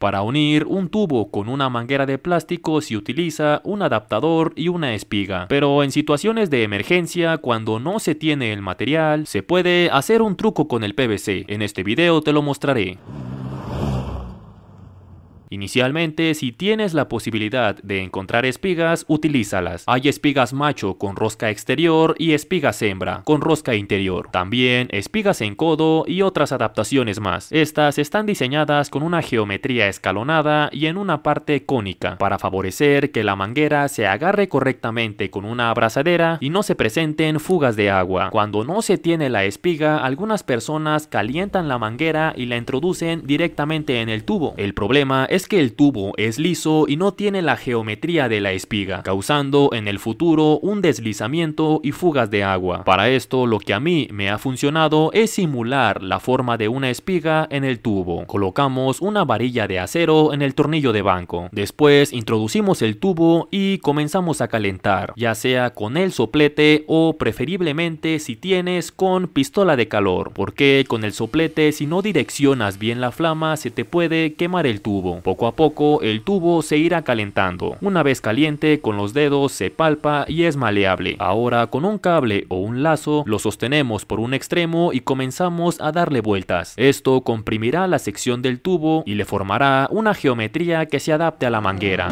Para unir un tubo con una manguera de plástico se utiliza un adaptador y una espiga, pero en situaciones de emergencia cuando no se tiene el material se puede hacer un truco con el PVC, en este video te lo mostraré. Inicialmente, si tienes la posibilidad de encontrar espigas, utilízalas. Hay espigas macho con rosca exterior y espigas hembra con rosca interior. También espigas en codo y otras adaptaciones más. Estas están diseñadas con una geometría escalonada y en una parte cónica para favorecer que la manguera se agarre correctamente con una abrazadera y no se presenten fugas de agua. Cuando no se tiene la espiga, algunas personas calientan la manguera y la introducen directamente en el tubo. El problema es es que el tubo es liso y no tiene la geometría de la espiga, causando en el futuro un deslizamiento y fugas de agua. Para esto lo que a mí me ha funcionado es simular la forma de una espiga en el tubo. Colocamos una varilla de acero en el tornillo de banco. Después introducimos el tubo y comenzamos a calentar, ya sea con el soplete o preferiblemente si tienes con pistola de calor, porque con el soplete si no direccionas bien la flama se te puede quemar el tubo. Poco a poco el tubo se irá calentando. Una vez caliente, con los dedos se palpa y es maleable. Ahora con un cable o un lazo lo sostenemos por un extremo y comenzamos a darle vueltas. Esto comprimirá la sección del tubo y le formará una geometría que se adapte a la manguera.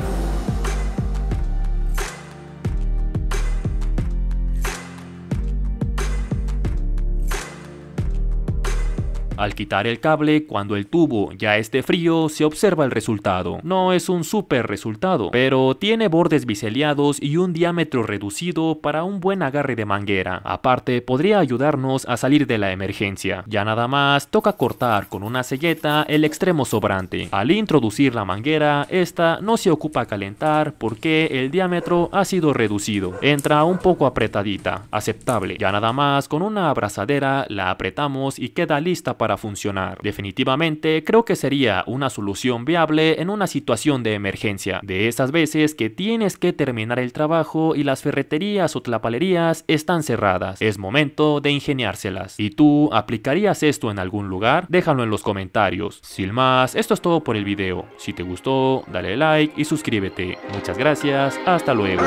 Al quitar el cable, cuando el tubo ya esté frío, se observa el resultado. No es un super resultado, pero tiene bordes biseliados y un diámetro reducido para un buen agarre de manguera. Aparte, podría ayudarnos a salir de la emergencia. Ya nada más, toca cortar con una selleta el extremo sobrante. Al introducir la manguera, esta no se ocupa a calentar porque el diámetro ha sido reducido. Entra un poco apretadita, aceptable. Ya nada más, con una abrazadera la apretamos y queda lista para funcionar. Definitivamente, creo que sería una solución viable en una situación de emergencia, de esas veces que tienes que terminar el trabajo y las ferreterías o tlapalerías están cerradas. Es momento de ingeniárselas. ¿Y tú aplicarías esto en algún lugar? Déjalo en los comentarios. Sin más, esto es todo por el video. Si te gustó, dale like y suscríbete. Muchas gracias, hasta luego.